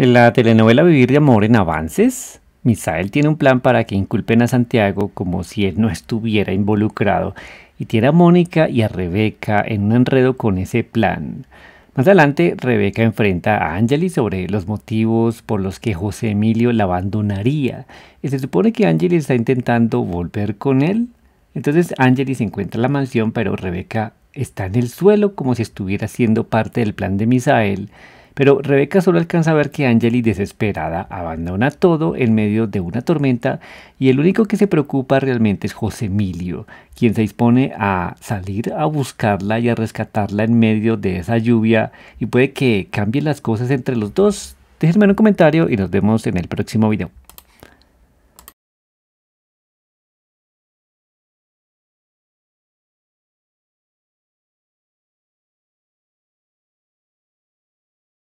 En la telenovela Vivir de Amor en Avances, Misael tiene un plan para que inculpen a Santiago como si él no estuviera involucrado y tiene a Mónica y a Rebeca en un enredo con ese plan. Más adelante, Rebeca enfrenta a Angeli sobre los motivos por los que José Emilio la abandonaría. Y se supone que Angeli está intentando volver con él. Entonces Angeli se encuentra en la mansión, pero Rebeca está en el suelo como si estuviera siendo parte del plan de Misael pero Rebeca solo alcanza a ver que Angeli desesperada abandona todo en medio de una tormenta y el único que se preocupa realmente es José Emilio, quien se dispone a salir a buscarla y a rescatarla en medio de esa lluvia y puede que cambien las cosas entre los dos. Déjenme en un comentario y nos vemos en el próximo video.